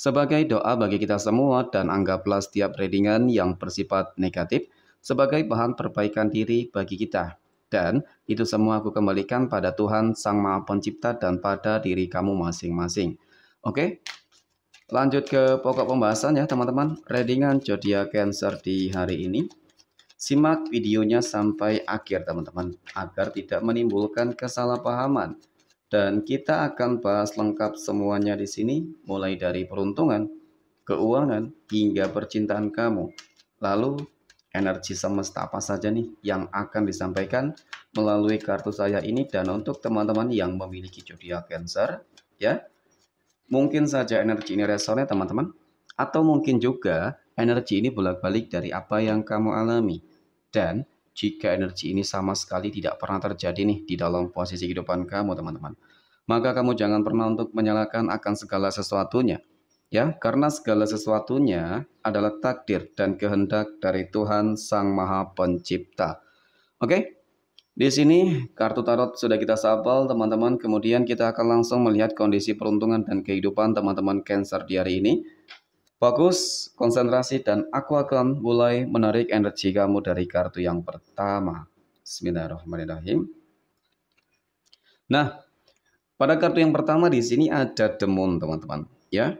sebagai doa bagi kita semua dan anggaplah setiap readingan yang bersifat negatif sebagai bahan perbaikan diri bagi kita. Dan itu semua aku kembalikan pada Tuhan Sang Maha Pencipta dan pada diri kamu masing-masing. Oke, lanjut ke pokok pembahasan ya teman-teman. Readingan zodiak Cancer di hari ini. Simak videonya sampai akhir teman-teman agar tidak menimbulkan kesalahpahaman dan kita akan bahas lengkap semuanya di sini mulai dari peruntungan, keuangan hingga percintaan kamu. Lalu energi semesta apa saja nih yang akan disampaikan melalui kartu saya ini dan untuk teman-teman yang memiliki zodiak Cancer ya. Mungkin saja energi ini resonnya teman-teman atau mungkin juga energi ini bolak-balik dari apa yang kamu alami dan jika energi ini sama sekali tidak pernah terjadi nih di dalam posisi kehidupan kamu teman-teman. Maka kamu jangan pernah untuk menyalahkan akan segala sesuatunya. Ya, karena segala sesuatunya adalah takdir dan kehendak dari Tuhan Sang Maha Pencipta. Oke? Di sini kartu tarot sudah kita sapal teman-teman. Kemudian kita akan langsung melihat kondisi peruntungan dan kehidupan teman-teman Cancer di hari ini. Fokus, konsentrasi, dan aku akan mulai menarik energi kamu dari kartu yang pertama. Bismillahirrahmanirrahim. Nah, pada kartu yang pertama di sini ada demun, teman-teman. Ya,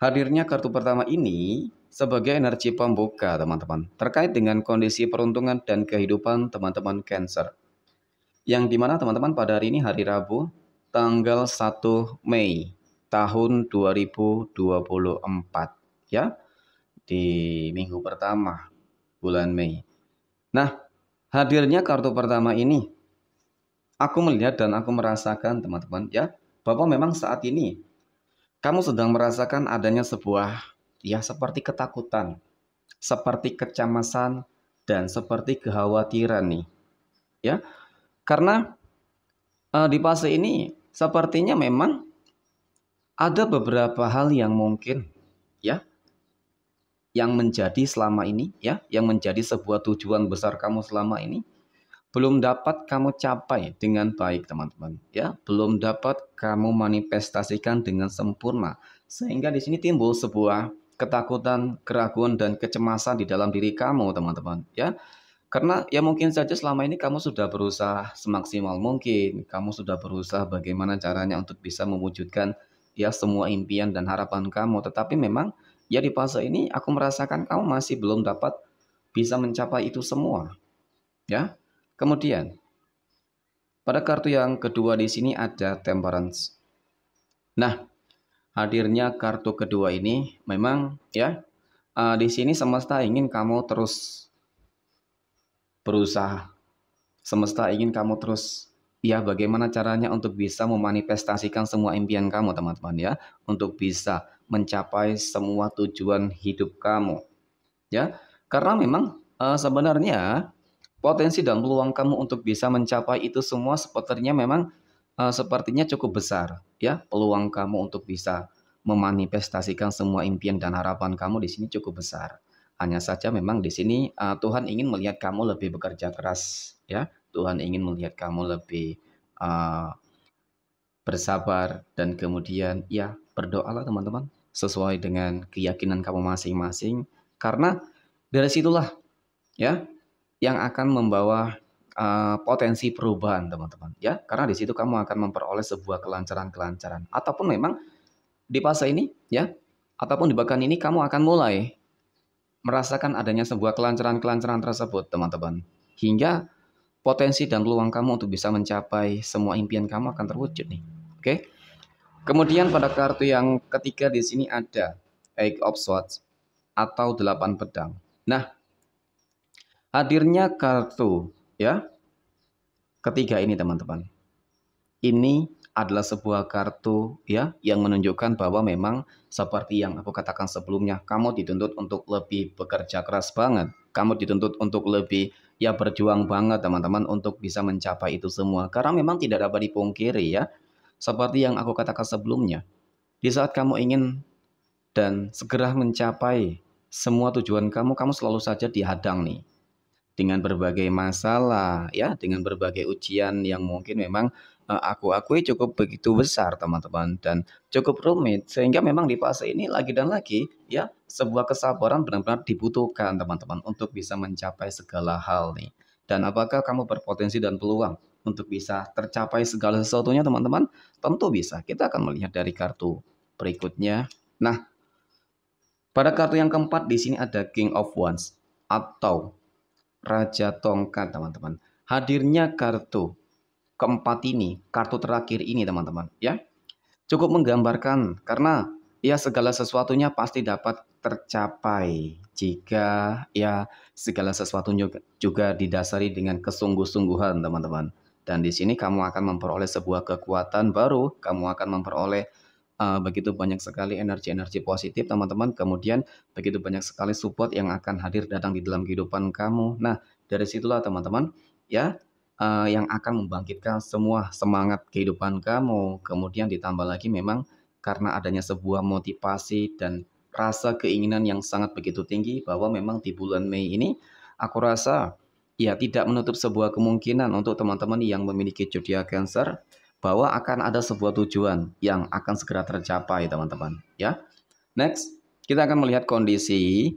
hadirnya kartu pertama ini sebagai energi pembuka, teman-teman, terkait dengan kondisi peruntungan dan kehidupan teman-teman Cancer. Yang dimana teman-teman pada hari ini hari Rabu, tanggal 1 Mei tahun 2024 ya di minggu pertama bulan Mei. Nah, hadirnya kartu pertama ini aku melihat dan aku merasakan teman-teman ya, bahwa memang saat ini kamu sedang merasakan adanya sebuah ya seperti ketakutan, seperti kecemasan dan seperti kekhawatiran nih. Ya. Karena uh, di fase ini sepertinya memang ada beberapa hal yang mungkin ya yang menjadi selama ini ya, yang menjadi sebuah tujuan besar kamu selama ini belum dapat kamu capai dengan baik, teman-teman. Ya, belum dapat kamu manifestasikan dengan sempurna. Sehingga di sini timbul sebuah ketakutan, keraguan dan kecemasan di dalam diri kamu, teman-teman, ya. Karena ya mungkin saja selama ini kamu sudah berusaha semaksimal mungkin, kamu sudah berusaha bagaimana caranya untuk bisa mewujudkan ya semua impian dan harapan kamu, tetapi memang Ya di fase ini aku merasakan kamu masih belum dapat bisa mencapai itu semua. Ya. Kemudian pada kartu yang kedua di sini ada temperance. Nah, hadirnya kartu kedua ini memang ya uh, di sini semesta ingin kamu terus berusaha. Semesta ingin kamu terus ya bagaimana caranya untuk bisa memanifestasikan semua impian kamu teman-teman ya untuk bisa mencapai semua tujuan hidup kamu ya karena memang uh, sebenarnya potensi dan peluang kamu untuk bisa mencapai itu semua sepertinya memang uh, sepertinya cukup besar ya peluang kamu untuk bisa memanifestasikan semua impian dan harapan kamu di sini cukup besar hanya saja memang di sini uh, Tuhan ingin melihat kamu lebih bekerja keras ya Tuhan ingin melihat kamu lebih uh, bersabar dan kemudian ya berdoalah teman-teman sesuai dengan keyakinan kamu masing-masing karena dari situlah ya yang akan membawa uh, potensi perubahan teman-teman ya karena di situ kamu akan memperoleh sebuah kelancaran-kelancaran ataupun memang di fase ini ya ataupun di bahkan ini kamu akan mulai merasakan adanya sebuah kelancaran-kelancaran tersebut teman-teman hingga potensi dan peluang kamu untuk bisa mencapai semua impian kamu akan terwujud nih. Oke. Kemudian pada kartu yang ketiga di sini ada Eight of Swords atau delapan pedang. Nah, hadirnya kartu ya ketiga ini teman-teman. Ini adalah sebuah kartu ya yang menunjukkan bahwa memang seperti yang aku katakan sebelumnya, kamu dituntut untuk lebih bekerja keras banget. Kamu dituntut untuk lebih ya berjuang banget teman-teman untuk bisa mencapai itu semua. Karena memang tidak dapat dipungkiri ya. Seperti yang aku katakan sebelumnya. Di saat kamu ingin dan segera mencapai semua tujuan kamu, kamu selalu saja dihadang nih dengan berbagai masalah ya dengan berbagai ujian yang mungkin memang Eh, aku akui cukup begitu besar teman-teman dan cukup rumit sehingga memang di fase ini lagi dan lagi ya sebuah kesabaran benar-benar dibutuhkan teman-teman untuk bisa mencapai segala hal nih dan apakah kamu berpotensi dan peluang untuk bisa tercapai segala sesuatunya teman-teman tentu bisa kita akan melihat dari kartu berikutnya nah pada kartu yang keempat di sini ada King of Wands atau Raja Tongkat teman-teman hadirnya kartu keempat ini, kartu terakhir ini teman-teman ya. Cukup menggambarkan karena ya segala sesuatunya pasti dapat tercapai jika ya segala sesuatunya juga didasari dengan kesungguh-sungguhan teman-teman. Dan di sini kamu akan memperoleh sebuah kekuatan baru, kamu akan memperoleh uh, begitu banyak sekali energi-energi positif teman-teman kemudian begitu banyak sekali support yang akan hadir datang di dalam kehidupan kamu nah dari situlah teman-teman ya uh, yang akan membangkitkan semua semangat kehidupan kamu. Kemudian ditambah lagi memang karena adanya sebuah motivasi dan rasa keinginan yang sangat begitu tinggi bahwa memang di bulan Mei ini aku rasa ya tidak menutup sebuah kemungkinan untuk teman-teman yang memiliki zodiak Cancer bahwa akan ada sebuah tujuan yang akan segera tercapai teman-teman ya. Next, kita akan melihat kondisi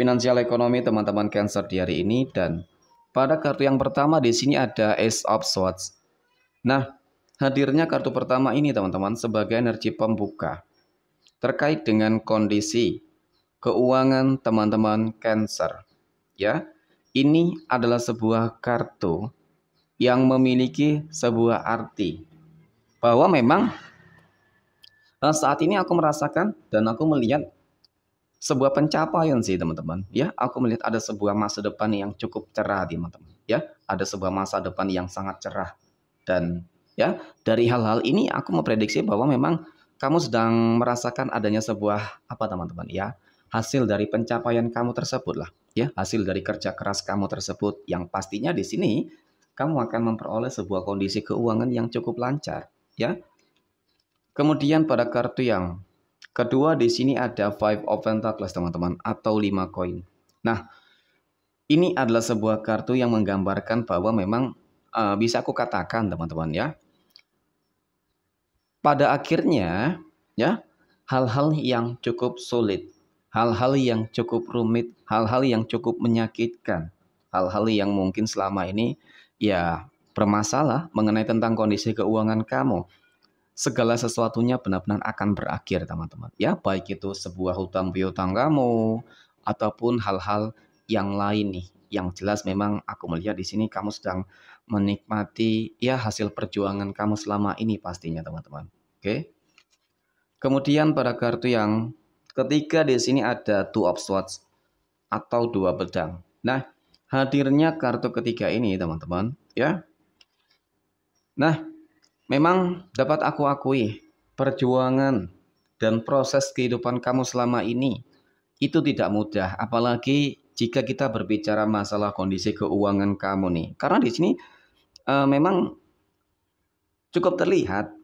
finansial ekonomi teman-teman Cancer di hari ini dan pada kartu yang pertama di sini ada Ace of Swords. Nah, hadirnya kartu pertama ini teman-teman sebagai energi pembuka. Terkait dengan kondisi keuangan teman-teman Cancer. Ya, ini adalah sebuah kartu yang memiliki sebuah arti bahwa memang eh, saat ini aku merasakan dan aku melihat sebuah pencapaian sih teman-teman. Ya, aku melihat ada sebuah masa depan yang cukup cerah teman-teman. Ya, ada sebuah masa depan yang sangat cerah dan ya dari hal-hal ini aku memprediksi bahwa memang kamu sedang merasakan adanya sebuah apa teman-teman ya hasil dari pencapaian kamu tersebut lah ya hasil dari kerja keras kamu tersebut yang pastinya di sini kamu akan memperoleh sebuah kondisi keuangan yang cukup lancar ya kemudian pada kartu yang Kedua di sini ada Five of Pentacles teman-teman atau 5 koin. Nah, ini adalah sebuah kartu yang menggambarkan bahwa memang uh, bisa aku katakan teman-teman ya. Pada akhirnya ya, hal-hal yang cukup sulit, hal-hal yang cukup rumit, hal-hal yang cukup menyakitkan, hal-hal yang mungkin selama ini ya bermasalah mengenai tentang kondisi keuangan kamu segala sesuatunya benar-benar akan berakhir teman-teman ya baik itu sebuah hutang piutang kamu ataupun hal-hal yang lain nih yang jelas memang aku melihat di sini kamu sedang menikmati ya hasil perjuangan kamu selama ini pastinya teman-teman oke kemudian pada kartu yang ketiga di sini ada two of swords atau dua pedang nah hadirnya kartu ketiga ini teman-teman ya nah Memang dapat aku akui, perjuangan dan proses kehidupan kamu selama ini itu tidak mudah, apalagi jika kita berbicara masalah kondisi keuangan kamu nih. Karena di sini e, memang cukup terlihat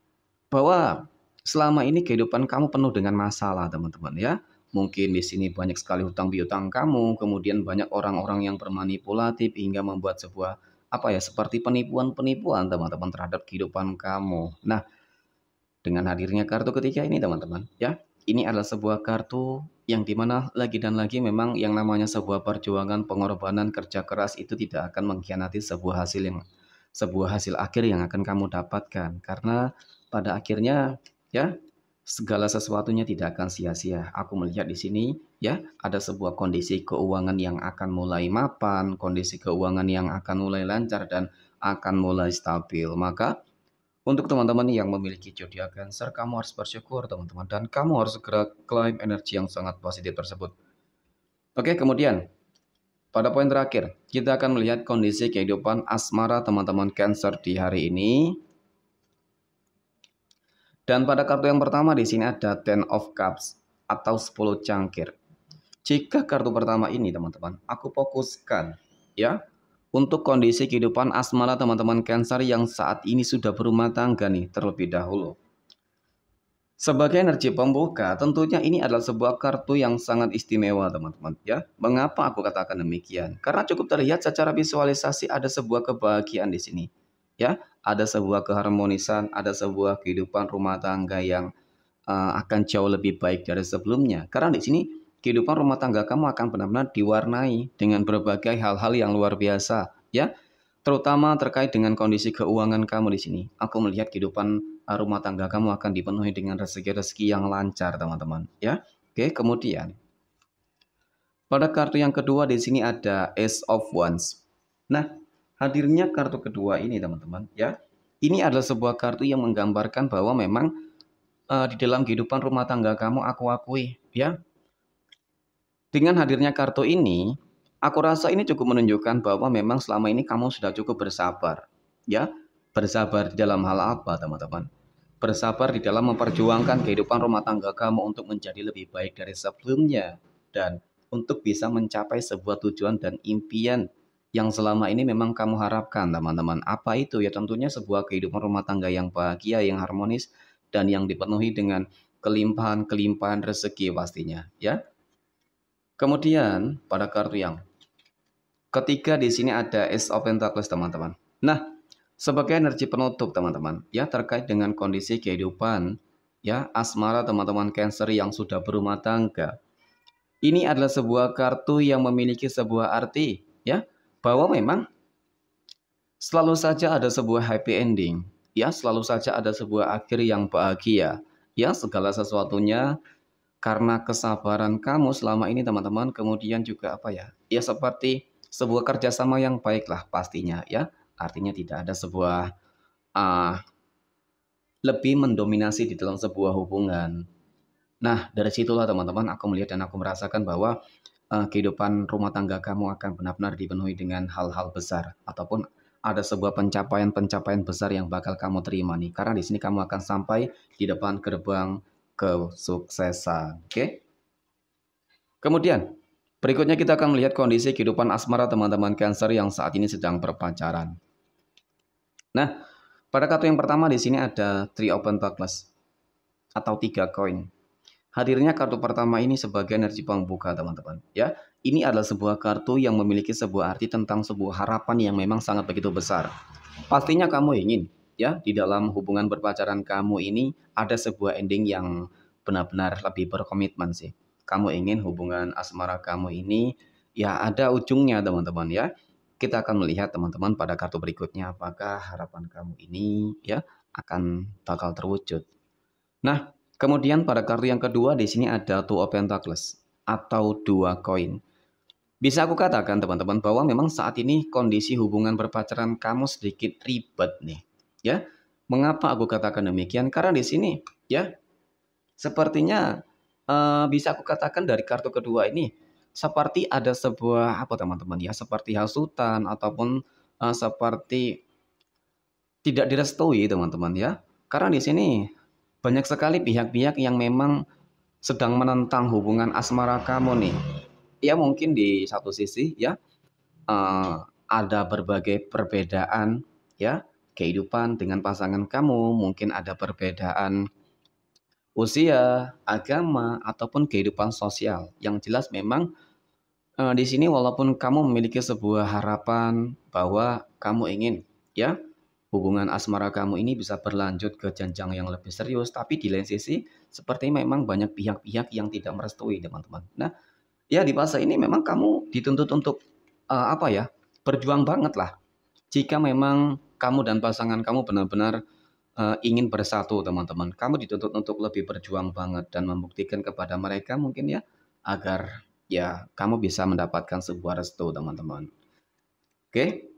bahwa selama ini kehidupan kamu penuh dengan masalah, teman-teman ya. Mungkin di sini banyak sekali hutang piutang kamu, kemudian banyak orang-orang yang bermanipulatif hingga membuat sebuah apa ya seperti penipuan-penipuan teman-teman terhadap kehidupan kamu. Nah, dengan hadirnya kartu ketiga ini teman-teman ya, ini adalah sebuah kartu yang dimana lagi dan lagi memang yang namanya sebuah perjuangan pengorbanan kerja keras itu tidak akan mengkhianati sebuah hasil yang sebuah hasil akhir yang akan kamu dapatkan karena pada akhirnya ya segala sesuatunya tidak akan sia-sia. Aku melihat di sini ya, ada sebuah kondisi keuangan yang akan mulai mapan, kondisi keuangan yang akan mulai lancar dan akan mulai stabil. Maka untuk teman-teman yang memiliki zodiak Cancer, kamu harus bersyukur teman-teman dan kamu harus segera klaim energi yang sangat positif tersebut. Oke, kemudian pada poin terakhir, kita akan melihat kondisi kehidupan asmara teman-teman Cancer di hari ini dan pada kartu yang pertama di sini ada Ten of Cups atau 10 cangkir. Jika kartu pertama ini teman-teman, aku fokuskan ya untuk kondisi kehidupan asmara teman-teman Cancer yang saat ini sudah berumah tangga nih terlebih dahulu. Sebagai energi pembuka, tentunya ini adalah sebuah kartu yang sangat istimewa, teman-teman. Ya, mengapa aku katakan demikian? Karena cukup terlihat secara visualisasi ada sebuah kebahagiaan di sini ya ada sebuah keharmonisan ada sebuah kehidupan rumah tangga yang uh, akan jauh lebih baik dari sebelumnya karena di sini kehidupan rumah tangga kamu akan benar-benar diwarnai dengan berbagai hal-hal yang luar biasa ya terutama terkait dengan kondisi keuangan kamu di sini aku melihat kehidupan eh, rumah tangga kamu akan dipenuhi dengan rezeki-rezeki yang lancar teman-teman ya oke kemudian pada kartu yang kedua di sini ada Ace of Wands. Nah, hadirnya kartu kedua ini teman-teman ya. Ini adalah sebuah kartu yang menggambarkan bahwa memang uh, di dalam kehidupan rumah tangga kamu aku akui ya. Dengan hadirnya kartu ini, aku rasa ini cukup menunjukkan bahwa memang selama ini kamu sudah cukup bersabar ya. Bersabar di dalam hal apa teman-teman? Bersabar di dalam memperjuangkan kehidupan rumah tangga kamu untuk menjadi lebih baik dari sebelumnya dan untuk bisa mencapai sebuah tujuan dan impian yang selama ini memang kamu harapkan, teman-teman. Apa itu? Ya tentunya sebuah kehidupan rumah tangga yang bahagia, yang harmonis, dan yang dipenuhi dengan kelimpahan-kelimpahan rezeki pastinya, ya. Kemudian pada kartu yang ketiga di sini ada Ace of Pentacles, teman-teman. Nah, sebagai energi penutup, teman-teman, ya terkait dengan kondisi kehidupan, ya asmara teman-teman Cancer yang sudah berumah tangga. Ini adalah sebuah kartu yang memiliki sebuah arti bahwa memang selalu saja ada sebuah happy ending, ya selalu saja ada sebuah akhir yang bahagia, ya segala sesuatunya karena kesabaran kamu selama ini teman-teman, kemudian juga apa ya, ya seperti sebuah kerjasama yang baiklah pastinya ya, artinya tidak ada sebuah uh, lebih mendominasi di dalam sebuah hubungan. Nah, dari situlah teman-teman aku melihat dan aku merasakan bahwa uh, kehidupan rumah tangga kamu akan benar-benar dipenuhi dengan hal-hal besar ataupun ada sebuah pencapaian-pencapaian besar yang bakal kamu terima nih karena di sini kamu akan sampai di depan gerbang kesuksesan. Oke. Okay? Kemudian berikutnya kita akan melihat kondisi kehidupan asmara teman-teman Cancer yang saat ini sedang berpacaran. Nah, pada kartu yang pertama di sini ada Three Open Buckles atau tiga koin. Hadirnya kartu pertama ini sebagai energi pembuka, teman-teman. Ya, ini adalah sebuah kartu yang memiliki sebuah arti tentang sebuah harapan yang memang sangat begitu besar. Pastinya kamu ingin, ya, di dalam hubungan berpacaran kamu ini ada sebuah ending yang benar-benar lebih berkomitmen sih. Kamu ingin hubungan asmara kamu ini ya ada ujungnya, teman-teman ya. Kita akan melihat teman-teman pada kartu berikutnya apakah harapan kamu ini ya akan bakal terwujud. Nah, Kemudian pada kartu yang kedua di sini ada Two of Pentacles atau dua koin. Bisa aku katakan teman-teman bahwa memang saat ini kondisi hubungan berpacaran kamu sedikit ribet nih, ya. Mengapa aku katakan demikian? Karena di sini, ya, sepertinya uh, bisa aku katakan dari kartu kedua ini seperti ada sebuah apa teman-teman ya, seperti hasutan ataupun uh, seperti tidak direstui teman-teman ya. Karena di sini banyak sekali pihak-pihak yang memang sedang menentang hubungan asmara kamu nih. Ya mungkin di satu sisi ya uh, ada berbagai perbedaan ya kehidupan dengan pasangan kamu, mungkin ada perbedaan usia, agama ataupun kehidupan sosial. Yang jelas memang uh, di sini walaupun kamu memiliki sebuah harapan bahwa kamu ingin ya hubungan asmara kamu ini bisa berlanjut ke jenjang yang lebih serius. Tapi di lain sisi, seperti memang banyak pihak-pihak yang tidak merestui, teman-teman. Nah, ya di fase ini memang kamu dituntut untuk uh, apa ya? Berjuang banget lah. Jika memang kamu dan pasangan kamu benar-benar uh, ingin bersatu, teman-teman, kamu dituntut untuk lebih berjuang banget dan membuktikan kepada mereka mungkin ya agar ya kamu bisa mendapatkan sebuah restu, teman-teman. Oke.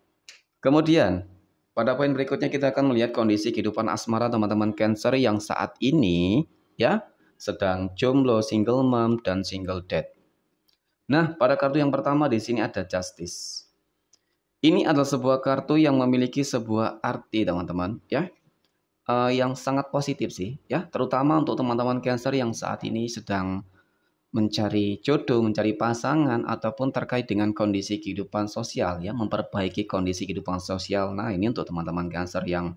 Kemudian pada poin berikutnya kita akan melihat kondisi kehidupan asmara teman-teman Cancer yang saat ini ya sedang jomblo, single mom dan single dad. Nah, pada kartu yang pertama di sini ada Justice. Ini adalah sebuah kartu yang memiliki sebuah arti teman-teman ya. Uh, yang sangat positif sih ya, terutama untuk teman-teman Cancer yang saat ini sedang mencari jodoh, mencari pasangan ataupun terkait dengan kondisi kehidupan sosial ya, memperbaiki kondisi kehidupan sosial. Nah, ini untuk teman-teman Cancer yang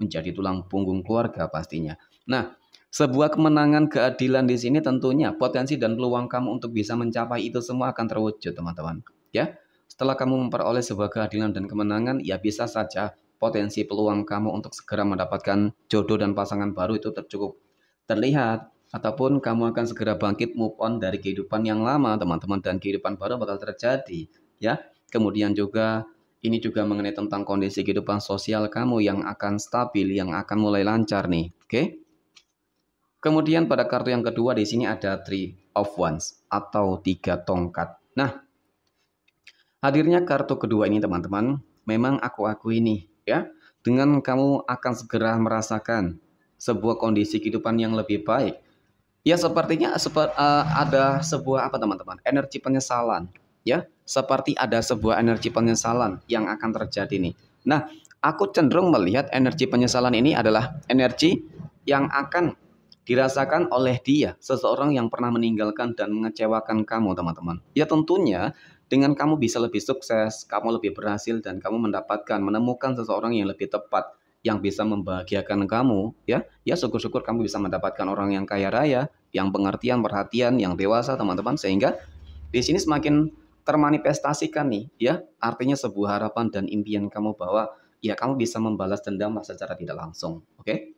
menjadi tulang punggung keluarga pastinya. Nah, sebuah kemenangan keadilan di sini tentunya potensi dan peluang kamu untuk bisa mencapai itu semua akan terwujud, teman-teman. Ya. Setelah kamu memperoleh sebuah keadilan dan kemenangan, ya bisa saja potensi peluang kamu untuk segera mendapatkan jodoh dan pasangan baru itu tercukup terlihat ataupun kamu akan segera bangkit move on dari kehidupan yang lama teman-teman dan kehidupan baru bakal terjadi ya kemudian juga ini juga mengenai tentang kondisi kehidupan sosial kamu yang akan stabil yang akan mulai lancar nih oke kemudian pada kartu yang kedua di sini ada three of wands atau tiga tongkat nah hadirnya kartu kedua ini teman-teman memang aku aku ini, ya dengan kamu akan segera merasakan sebuah kondisi kehidupan yang lebih baik Ya sepertinya seper, uh, ada sebuah apa teman-teman? Energi penyesalan, ya. Seperti ada sebuah energi penyesalan yang akan terjadi nih. Nah, aku cenderung melihat energi penyesalan ini adalah energi yang akan dirasakan oleh dia, seseorang yang pernah meninggalkan dan mengecewakan kamu, teman-teman. Ya tentunya dengan kamu bisa lebih sukses, kamu lebih berhasil dan kamu mendapatkan menemukan seseorang yang lebih tepat yang bisa membahagiakan kamu ya ya syukur-syukur kamu bisa mendapatkan orang yang kaya raya yang pengertian perhatian yang dewasa teman-teman sehingga di sini semakin termanifestasikan nih ya artinya sebuah harapan dan impian kamu bahwa ya kamu bisa membalas dendam secara tidak langsung oke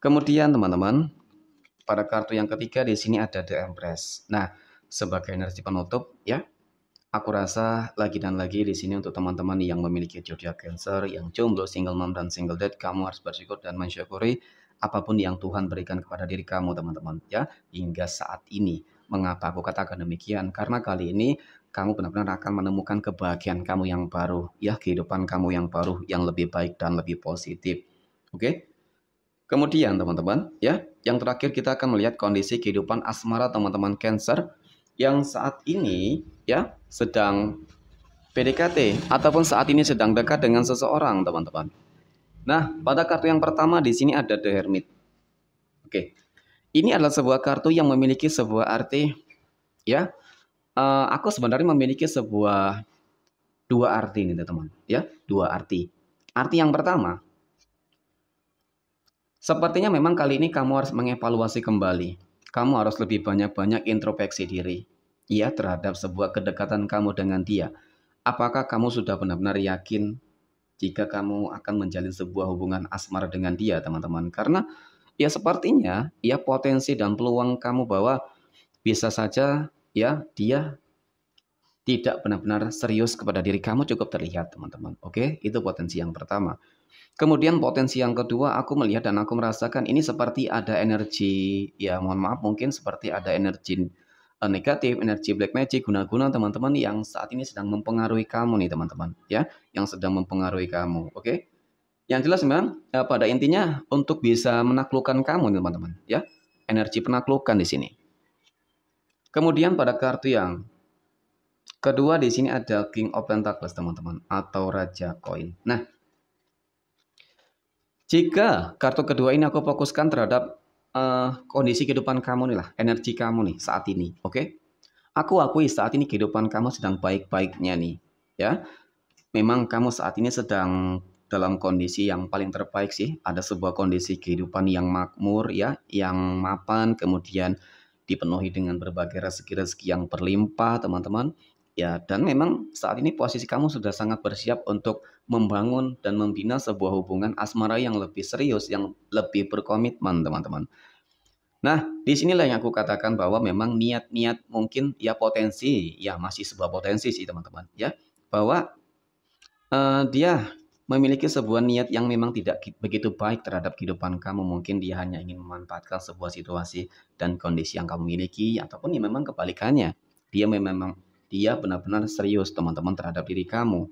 kemudian teman-teman pada kartu yang ketiga di sini ada the empress nah sebagai energi penutup ya Aku rasa lagi dan lagi di sini untuk teman-teman yang memiliki jodoh Cancer, yang jomblo, single mom dan single dad, kamu harus bersyukur dan mensyukuri apapun yang Tuhan berikan kepada diri kamu, teman-teman, ya, hingga saat ini. Mengapa aku katakan demikian? Karena kali ini kamu benar-benar akan menemukan kebahagiaan kamu yang baru, ya, kehidupan kamu yang baru yang lebih baik dan lebih positif. Oke? Kemudian, teman-teman, ya, yang terakhir kita akan melihat kondisi kehidupan asmara teman-teman Cancer yang saat ini ya sedang PDKT ataupun saat ini sedang dekat dengan seseorang, teman-teman. Nah, pada kartu yang pertama di sini ada The Hermit. Oke. Ini adalah sebuah kartu yang memiliki sebuah arti ya. Uh, aku sebenarnya memiliki sebuah dua arti ini, teman-teman, ya. Dua arti. Arti yang pertama, sepertinya memang kali ini kamu harus mengevaluasi kembali kamu harus lebih banyak-banyak introspeksi diri, ya terhadap sebuah kedekatan kamu dengan dia. Apakah kamu sudah benar-benar yakin jika kamu akan menjalin sebuah hubungan asmara dengan dia, teman-teman? Karena ya sepertinya ya potensi dan peluang kamu bahwa bisa saja ya dia tidak benar-benar serius kepada diri kamu cukup terlihat teman-teman. Oke, itu potensi yang pertama. Kemudian potensi yang kedua aku melihat dan aku merasakan ini seperti ada energi ya mohon maaf mungkin seperti ada energi eh, negatif, energi black magic, guna-guna teman-teman yang saat ini sedang mempengaruhi kamu nih teman-teman ya, yang sedang mempengaruhi kamu. Oke. Yang jelas memang ya, pada intinya untuk bisa menaklukkan kamu teman-teman ya. Energi penaklukan di sini. Kemudian pada kartu yang Kedua di sini ada King of Pentacles teman-teman atau Raja Koin. Nah, jika kartu kedua ini aku fokuskan terhadap uh, kondisi kehidupan kamu nih lah, energi kamu nih saat ini, oke? Okay? Aku akui saat ini kehidupan kamu sedang baik-baiknya nih, ya. Memang kamu saat ini sedang dalam kondisi yang paling terbaik sih. Ada sebuah kondisi kehidupan yang makmur ya, yang mapan, kemudian dipenuhi dengan berbagai rezeki-rezeki yang berlimpah, teman-teman ya dan memang saat ini posisi kamu sudah sangat bersiap untuk membangun dan membina sebuah hubungan asmara yang lebih serius yang lebih berkomitmen teman-teman nah disinilah yang aku katakan bahwa memang niat-niat mungkin ya potensi ya masih sebuah potensi sih teman-teman ya bahwa uh, dia memiliki sebuah niat yang memang tidak begitu baik terhadap kehidupan kamu. Mungkin dia hanya ingin memanfaatkan sebuah situasi dan kondisi yang kamu miliki ataupun ya memang kebalikannya. Dia memang dia benar-benar serius teman-teman terhadap diri kamu.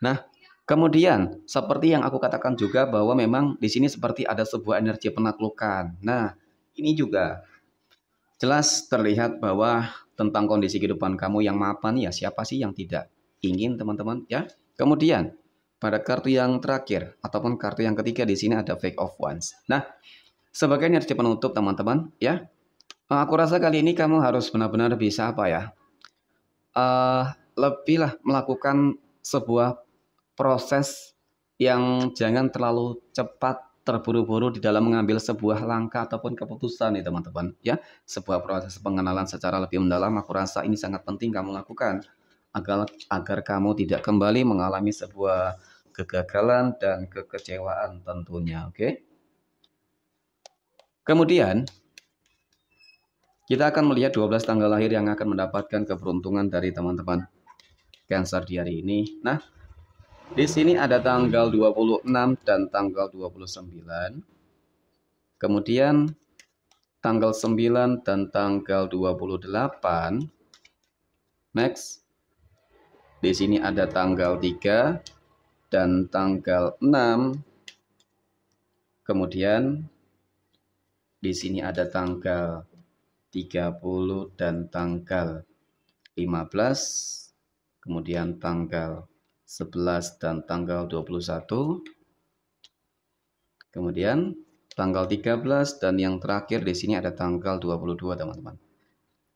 Nah, kemudian seperti yang aku katakan juga bahwa memang di sini seperti ada sebuah energi penaklukan. Nah, ini juga jelas terlihat bahwa tentang kondisi kehidupan kamu yang mapan ya siapa sih yang tidak ingin teman-teman ya. Kemudian pada kartu yang terakhir ataupun kartu yang ketiga di sini ada fake of ones. Nah, sebagai energi penutup teman-teman ya. Aku rasa kali ini kamu harus benar-benar bisa apa ya? uh, eh, lebihlah melakukan sebuah proses yang jangan terlalu cepat terburu-buru di dalam mengambil sebuah langkah ataupun keputusan nih teman-teman ya sebuah proses pengenalan secara lebih mendalam aku rasa ini sangat penting kamu lakukan agar agar kamu tidak kembali mengalami sebuah kegagalan dan kekecewaan tentunya oke okay? kemudian kita akan melihat 12 tanggal lahir yang akan mendapatkan keberuntungan dari teman-teman Cancer di hari ini. Nah, di sini ada tanggal 26 dan tanggal 29. Kemudian tanggal 9 dan tanggal 28. Next. Di sini ada tanggal 3 dan tanggal 6. Kemudian di sini ada tanggal 30 dan tanggal 15 kemudian tanggal 11 dan tanggal 21 kemudian tanggal 13 dan yang terakhir di sini ada tanggal 22 teman-teman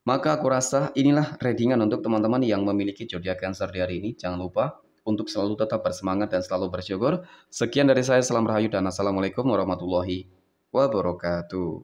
maka aku rasa inilah readingan untuk teman-teman yang memiliki zodiak Cancer di hari ini jangan lupa untuk selalu tetap bersemangat dan selalu bersyukur sekian dari saya salam rahayu dan assalamualaikum warahmatullahi wabarakatuh